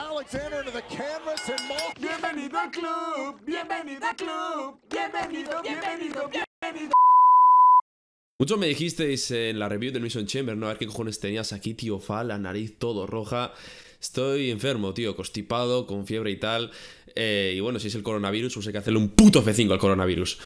Alexander to the canvas and Bienvenido club. Bienvenido club. Bienvenido, bienvenido, bienvenido. Muchos me dijisteis en la review del Mission Chamber, ¿no? A ver qué cojones tenías aquí, tío Fa, la nariz todo roja. Estoy enfermo, tío, constipado, con fiebre y tal. Eh, y bueno, si es el coronavirus, pues hay que hacerle un puto F5 al coronavirus.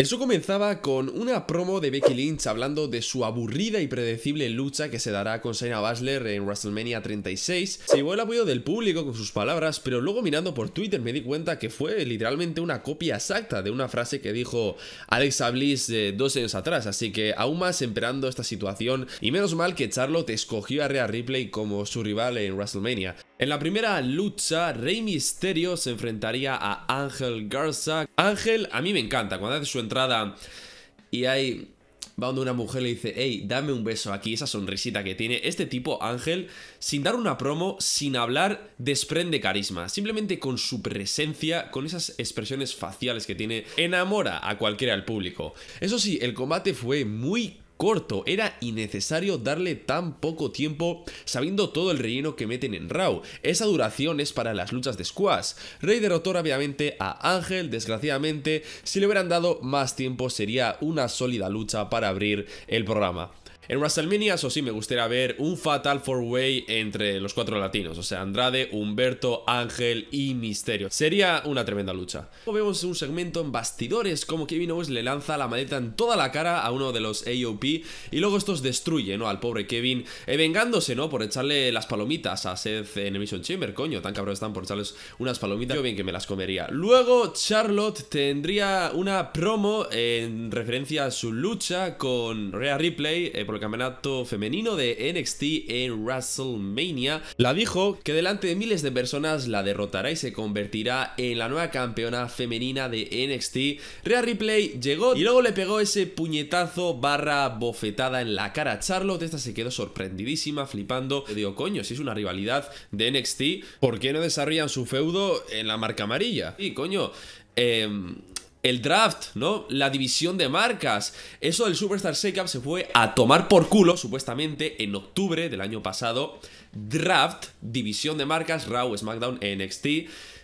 El comenzaba con una promo de Becky Lynch hablando de su aburrida y predecible lucha que se dará con Shayna Baszler en WrestleMania 36. Se llevó el apoyo del público con sus palabras, pero luego mirando por Twitter me di cuenta que fue literalmente una copia exacta de una frase que dijo Alexa Bliss eh, dos años atrás, así que aún más empeorando esta situación y menos mal que Charlotte escogió a Rhea Ripley como su rival en WrestleMania. En la primera lucha, Rey Misterio se enfrentaría a Ángel Garza. Ángel, a mí me encanta, cuando hace su entrada y hay... Va donde una mujer le dice, hey, dame un beso aquí, esa sonrisita que tiene. Este tipo, Ángel, sin dar una promo, sin hablar, desprende carisma. Simplemente con su presencia, con esas expresiones faciales que tiene, enamora a cualquiera del público. Eso sí, el combate fue muy corto. Era innecesario darle tan poco tiempo sabiendo todo el relleno que meten en Raw. Esa duración es para las luchas de squash. Rey derrotó rápidamente a Ángel, desgraciadamente. Si le hubieran dado más tiempo sería una sólida lucha para abrir el programa. En WrestleMania, eso sí, me gustaría ver un Fatal Four Way entre los cuatro latinos, o sea, Andrade, Humberto, Ángel y Misterio. Sería una tremenda lucha. Luego vemos un segmento en bastidores, como Kevin Owens le lanza la maleta en toda la cara a uno de los AOP y luego estos destruyen ¿no? al pobre Kevin, eh, vengándose ¿no? por echarle las palomitas a Seth en Emission Chamber, coño, tan cabros están por echarles unas palomitas, yo bien que me las comería. Luego Charlotte tendría una promo en referencia a su lucha con Rhea Ripley, eh, campeonato femenino de NXT en WrestleMania, la dijo que delante de miles de personas la derrotará y se convertirá en la nueva campeona femenina de NXT. Real Ripley llegó y luego le pegó ese puñetazo barra bofetada en la cara a Charlotte. Esta se quedó sorprendidísima, flipando. Le digo, coño, si es una rivalidad de NXT, ¿por qué no desarrollan su feudo en la marca amarilla? Y coño, eh, el draft, ¿no? La división de marcas. Eso del Superstar Shake se fue a tomar por culo, supuestamente, en octubre del año pasado. Draft, división de marcas, Raw, SmackDown, NXT.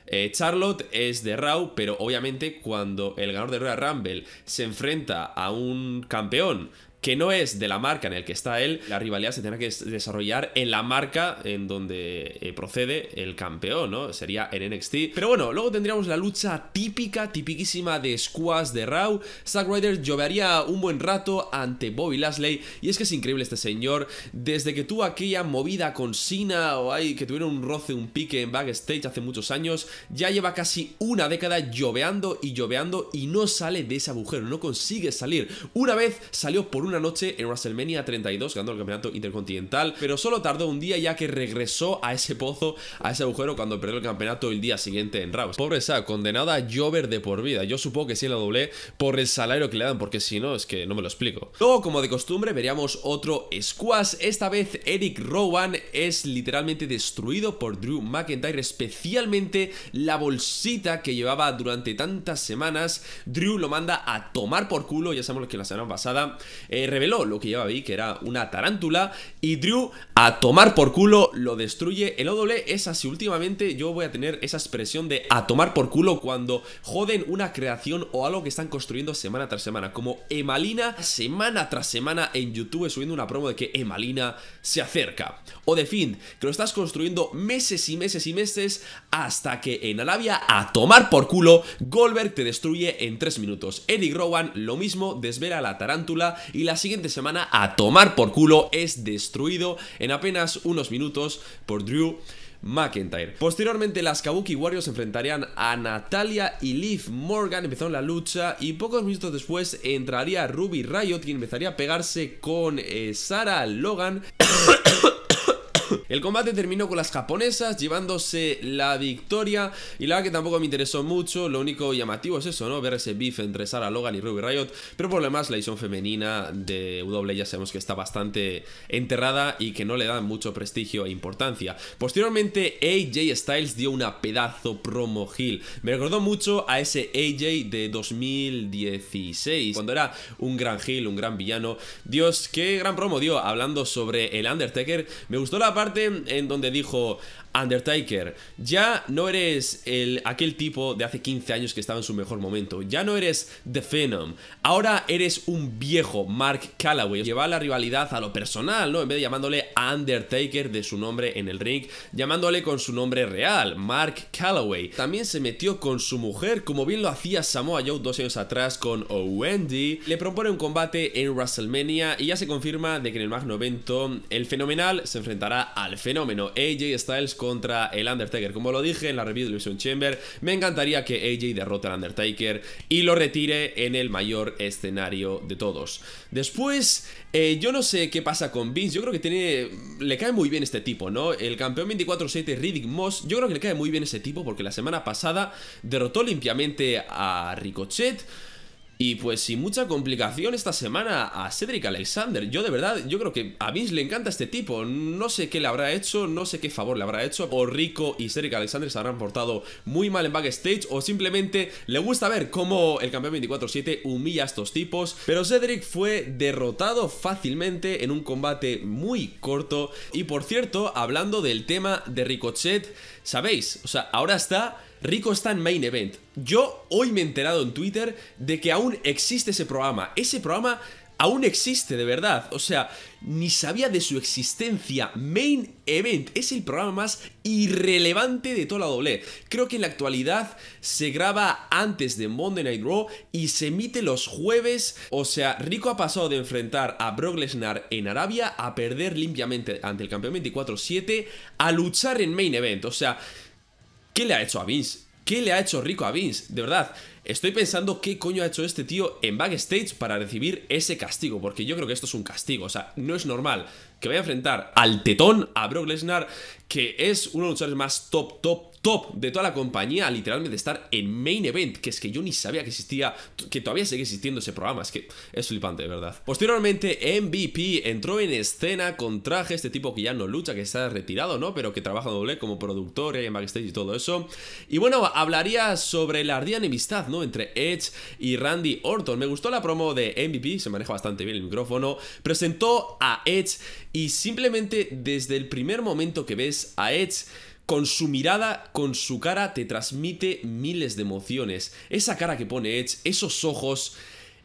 Eh, Charlotte es de Raw, pero obviamente cuando el ganador de Royal Rumble se enfrenta a un campeón que no es de la marca en el que está él, la rivalidad se tendrá que desarrollar en la marca en donde eh, procede el campeón, ¿no? Sería en NXT. Pero bueno, luego tendríamos la lucha típica, tipiquísima de Squash de Raw. Zack Ryder llovería un buen rato ante Bobby Lashley y es que es increíble este señor. Desde que tuvo aquella movida con Cena o hay que tuvieron un roce, un pique en backstage hace muchos años, ya lleva casi una década lloveando y lloveando y no sale de ese agujero, no consigue salir. Una vez salió por una noche en WrestleMania 32, ganando el campeonato intercontinental, pero solo tardó un día ya que regresó a ese pozo, a ese agujero cuando perdió el campeonato el día siguiente en Raw. Pobre esa, condenada a llover de por vida. Yo supongo que sí la doblé por el salario que le dan, porque si no, es que no me lo explico. Luego, como de costumbre, veríamos otro squash. Esta vez Eric Rowan es literalmente destruido por Drew McIntyre, especialmente la bolsita que llevaba durante tantas semanas. Drew lo manda a tomar por culo, ya sabemos que la semana pasada eh, reveló lo que llevaba ahí, que era una tarántula, y Drew, a tomar por culo, lo destruye. El OW es así, últimamente yo voy a tener esa expresión de a tomar por culo cuando joden una creación o algo que están construyendo semana tras semana, como Emalina semana tras semana en YouTube subiendo una promo de que Emalina se acerca, o de fin que lo estás construyendo meses y meses y meses hasta que en Arabia, a tomar por culo, Goldberg te destruye en 3 minutos. Eric Rowan, lo mismo, desvela la tarántula y la siguiente semana a tomar por culo, es destruido en apenas unos minutos por Drew McIntyre. Posteriormente, las Kabuki Warriors enfrentarían a Natalia y Liv Morgan. Empezaron la lucha y pocos minutos después entraría Ruby Riot, quien empezaría a pegarse con Sara eh, Sarah Logan. El combate terminó con las japonesas llevándose la victoria y la que tampoco me interesó mucho, lo único llamativo es eso, ¿no? Ver ese beef entre Sarah Logan y Ruby Riot, pero por lo demás la edición femenina de W ya sabemos que está bastante enterrada y que no le dan mucho prestigio e importancia. Posteriormente AJ Styles dio una pedazo promo heel, me recordó mucho a ese AJ de 2016, cuando era un gran heel, un gran villano, Dios, qué gran promo dio hablando sobre el Undertaker, me gustó la parte en donde dijo, Undertaker, ya no eres el, aquel tipo de hace 15 años que estaba en su mejor momento. Ya no eres The Phenom. Ahora eres un viejo Mark Calloway. Lleva la rivalidad a lo personal, ¿no? En vez de llamándole Undertaker de su nombre en el ring, llamándole con su nombre real, Mark Calloway. También se metió con su mujer, como bien lo hacía Samoa Joe dos años atrás con Wendy. Le propone un combate en WrestleMania y ya se confirma de que en el Magno evento el fenomenal se enfrentará al fenómeno AJ Styles con contra el Undertaker. Como lo dije en la review de Illusion Chamber, me encantaría que AJ derrote al Undertaker y lo retire en el mayor escenario de todos. Después, eh, yo no sé qué pasa con Vince, yo creo que tiene le cae muy bien este tipo, ¿no? El campeón 24-7 Riddick Moss, yo creo que le cae muy bien ese tipo porque la semana pasada derrotó limpiamente a Ricochet. Y pues sin mucha complicación esta semana a Cedric Alexander. Yo de verdad, yo creo que a Vince le encanta este tipo. No sé qué le habrá hecho, no sé qué favor le habrá hecho. O Rico y Cedric Alexander se habrán portado muy mal en backstage. O simplemente le gusta ver cómo el campeón 24-7 humilla a estos tipos. Pero Cedric fue derrotado fácilmente en un combate muy corto. Y por cierto, hablando del tema de Ricochet, ¿sabéis? O sea, ahora está Rico está en Main Event. Yo hoy me he enterado en Twitter de que aún existe ese programa. Ese programa aún existe, de verdad. O sea, ni sabía de su existencia. Main Event es el programa más irrelevante de toda la doble. Creo que en la actualidad se graba antes de Monday Night Raw y se emite los jueves. O sea, Rico ha pasado de enfrentar a Brock Lesnar en Arabia a perder limpiamente ante el campeón 24-7 a luchar en Main Event. O sea... ¿Qué le ha hecho a Vince? ¿Qué le ha hecho rico a Vince? De verdad, estoy pensando qué coño ha hecho este tío en backstage para recibir ese castigo, porque yo creo que esto es un castigo, o sea, no es normal que vaya a enfrentar al tetón, a Brock Lesnar, que es uno de los luchadores más top, top, top de toda la compañía, literalmente estar en main event, que es que yo ni sabía que existía, que todavía sigue existiendo ese programa, es que es flipante, de verdad. Posteriormente, MVP entró en escena con traje, este tipo que ya no lucha, que está retirado, ¿no? Pero que trabaja doble como productor eh, en backstage y todo eso. Y bueno, hablaría sobre la ardía enemistad, ¿no? Entre Edge y Randy Orton. Me gustó la promo de MVP, se maneja bastante bien el micrófono. Presentó a Edge y simplemente desde el primer momento que ves a Edge con su mirada, con su cara, te transmite miles de emociones. Esa cara que pone Edge, esos ojos,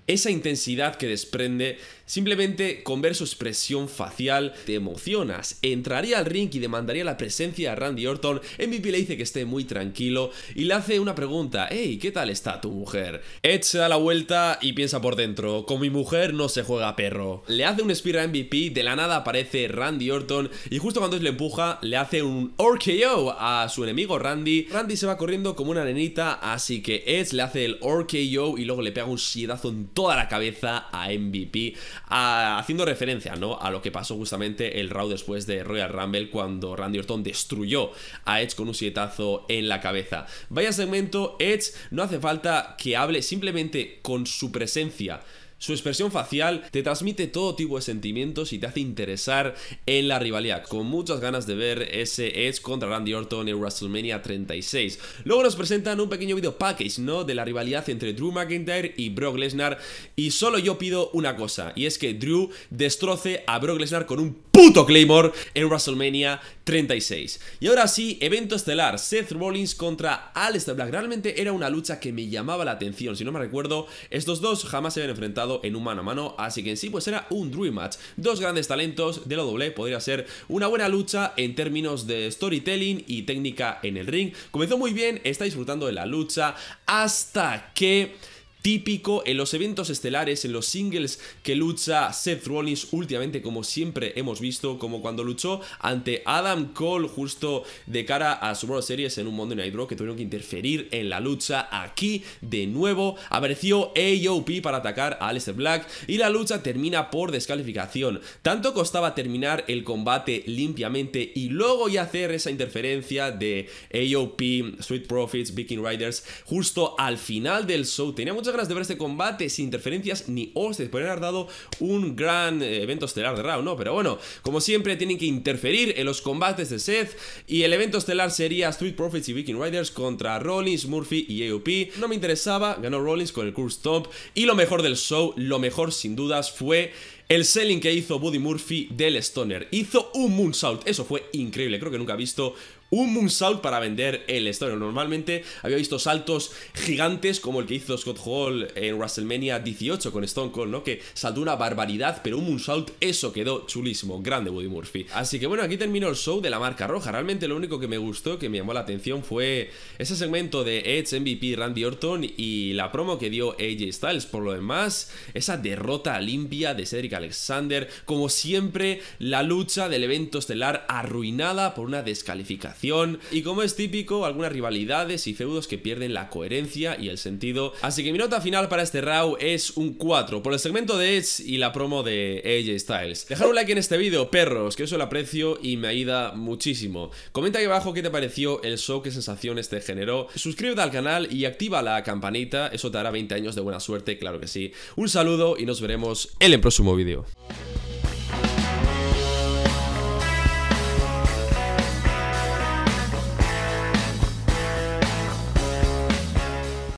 esa intensidad que desprende, Simplemente con ver su expresión facial te emocionas. Entraría al ring y demandaría la presencia a Randy Orton. MVP le dice que esté muy tranquilo y le hace una pregunta. Hey, ¿qué tal está tu mujer? Edge se da la vuelta y piensa por dentro. Con mi mujer no se juega perro. Le hace un spear a MVP, de la nada aparece Randy Orton y justo cuando le empuja le hace un RKO a su enemigo Randy. Randy se va corriendo como una nenita, así que Edge le hace el RKO y luego le pega un siedazo en toda la cabeza a MVP haciendo referencia ¿no? a lo que pasó justamente el Raw después de Royal Rumble cuando Randy Orton destruyó a Edge con un sietazo en la cabeza. Vaya segmento, Edge no hace falta que hable, simplemente con su presencia su expresión facial te transmite todo tipo de sentimientos y te hace interesar en la rivalidad, con muchas ganas de ver ese Edge contra Randy Orton en WrestleMania 36. Luego nos presentan un pequeño video package, ¿no? De la rivalidad entre Drew McIntyre y Brock Lesnar. Y solo yo pido una cosa, y es que Drew destroce a Brock Lesnar con un puto Claymore en WrestleMania 36. Y ahora sí, evento estelar, Seth Rollins contra Aleister Black. Realmente era una lucha que me llamaba la atención. Si no me recuerdo, estos dos jamás se habían enfrentado en un mano a mano, así que en sí pues era un Dream Match. Dos grandes talentos de lo doble, podría ser una buena lucha en términos de storytelling y técnica en el ring. Comenzó muy bien, está disfrutando de la lucha hasta que típico en los eventos estelares, en los singles que lucha Seth Rollins últimamente como siempre hemos visto, como cuando luchó ante Adam Cole justo de cara a su World Series en un mundo Night Raw que tuvieron que interferir en la lucha aquí de nuevo apareció AOP para atacar a Aleister Black y la lucha termina por descalificación, tanto costaba terminar el combate limpiamente y luego ya hacer esa interferencia de AOP, Sweet Profits, Viking Riders justo al final del show, tenía muchas muchas de ver este combate sin interferencias ni hostias. Podrían haber dado un gran eh, evento estelar de Raw, ¿no? Pero bueno, como siempre, tienen que interferir en los combates de Seth. Y el evento estelar sería Street Profits y Viking Riders contra Rollins, Murphy y AOP. No me interesaba, ganó Rollins con el Curse Top. Y lo mejor del show, lo mejor sin dudas, fue el selling que hizo Buddy Murphy del Stoner. Hizo un moonsault. Eso fue increíble. Creo que nunca he visto un moonsault para vender el estreno. Normalmente había visto saltos gigantes como el que hizo Scott Hall en WrestleMania 18 con Stone Cold, ¿no? Que saltó una barbaridad, pero un moonsault, eso quedó chulísimo. Grande Woody Murphy. Así que bueno, aquí terminó el show de la marca roja. Realmente lo único que me gustó, que me llamó la atención, fue ese segmento de Edge, MVP, Randy Orton y la promo que dio AJ Styles. Por lo demás, esa derrota limpia de Cedric Alexander. Como siempre, la lucha del evento estelar arruinada por una descalificación y como es típico, algunas rivalidades y feudos que pierden la coherencia y el sentido. Así que mi nota final para este Raw es un 4 por el segmento de Edge y la promo de AJ Styles. Dejar un like en este vídeo, perros, que eso lo aprecio y me ayuda muchísimo. Comenta aquí abajo qué te pareció el show, qué sensaciones te generó. Suscríbete al canal y activa la campanita, eso te hará 20 años de buena suerte, claro que sí. Un saludo y nos veremos en el próximo vídeo.